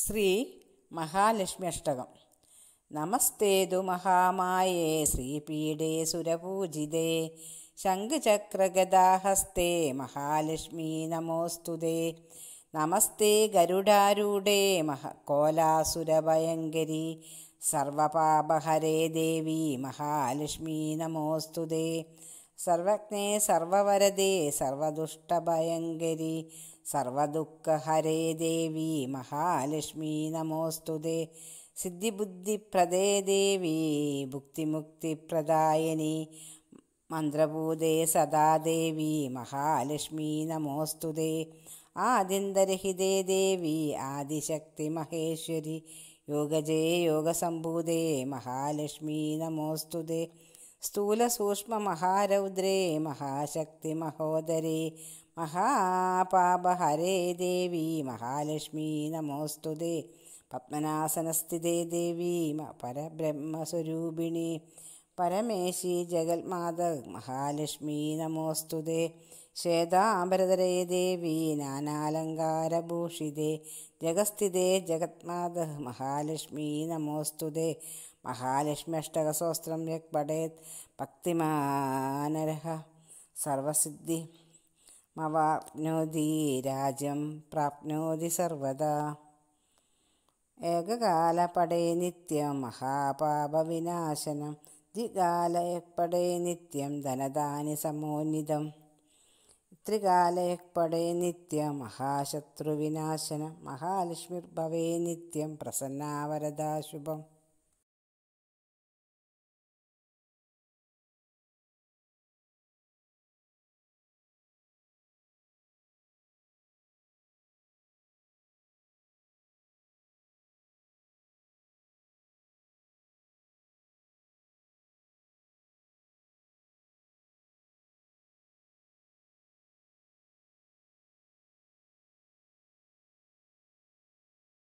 ശ്രീ മഹാലക്ഷ്മി അഷ്ടകം നമസ്തേതു മഹാമായേ ശ്രീപീഠേ സുരപൂജിതേ ശംഖുചക്രഗദാഹസ്തേ മഹാലക്ഷ്മി നമോസ്തുതേ നമസ്തേ ഗരുഡാരൂഢേ മഹ കോലാസുരഭയങ്കരി സർവപാപഹരേ ദേവി മഹാലക്ഷ്മി നമോസ്തുതേ സർവജ്ഞേ സർവവരദേ സർവദുഷ്ടഭയങ്കരി സർവദുഃഖഹരേ ദേവി മഹാലക്ഷ്മി നമോസ്തുതേ സിദ്ധിബുദ്ധിപ്രദേ ദേവി ഭുക്തിമുക്തിപ്രദായനി മന്ത്രഭൂതേ സദാ ദേവി മഹാലക്ഷ്മി നമോസ്തുതേ ആദിന്തരഹിതേ ദേവി ആദിശക്തി മഹേശ്വരി യോഗജേ യോഗസംഭൂതേ മഹാലക്ഷ്മി നമോസ്തുതേ സ്ഥൂലസൂക്ഷ്മമഹാരൗദ്രേ മഹാശക്തിമഹോദരേ മഹാപാപഹരേ ദേവി മഹാലക്ഷ്മി നമോസ്തുതേ പത്മനാസനസ്ഥിതേ ദേവി പരബ്രഹ്മസ്വരൂപിണി പരമേശി ജഗത്മാതവ് മഹാലക്ഷ്മി നമോസ്തുതേ ശ്വേതാംബരധരേ ദേവി നാനാലങ്കാരഭൂഷിതേ ജഗസ്ഥിതേ ജഗത്മാത മഹാലക്ഷ്മി നമോസ്തുതേ മഹാലക്ഷ്മി യക് പഠേത് ഭക്തിമാനരഹ സർവസിദ്ധി മവാപ്നോതി രാജ്യം പ്രാപ്നോതി സർവദാ പടേ നിത്യം മഹാപാപവിനാശനം ദ്വികാലയപ്പടേ നിത്യം ധനദാനി സമോന്നിതം ത്രികാലയപ്പടേ നിത്യം മഹാശത്രുവിനാശനം ഭവേ നിത്യം പ്രസന്നാവരദാശുഭം